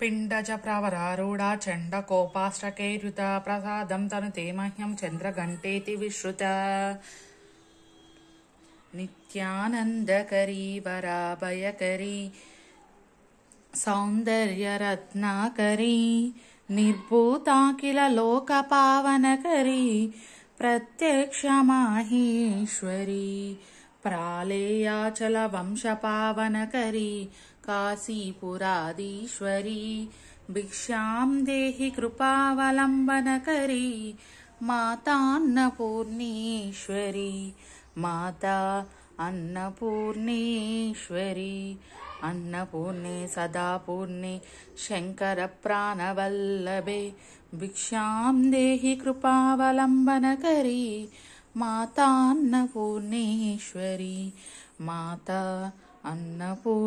पिण्ड च प्रवरारूढा चण्ड कोपाश्च केरुता प्रसादम् तनुते मह्यम् चन्द्रघण्टेति विश्रुता नित्यानन्द करी वराबयकरी निर्भूता किल लोकपावनकरी प्रत्यक्ष प्रालेयाचलवंशपावनकरी काशीपुरादीश्वरी भिक्षां देहि कृपावलम्बनकरी करि माता अन्नपूर्णेश्वरी अन्नपूर्णे सदा पूर्णे शङ्करप्राणवल्लभे भिक्षाम् देहि कृपावलम्बनकरी माता अन्नपूर्णेश्वरी माता अन्नपूर्णेश्वरी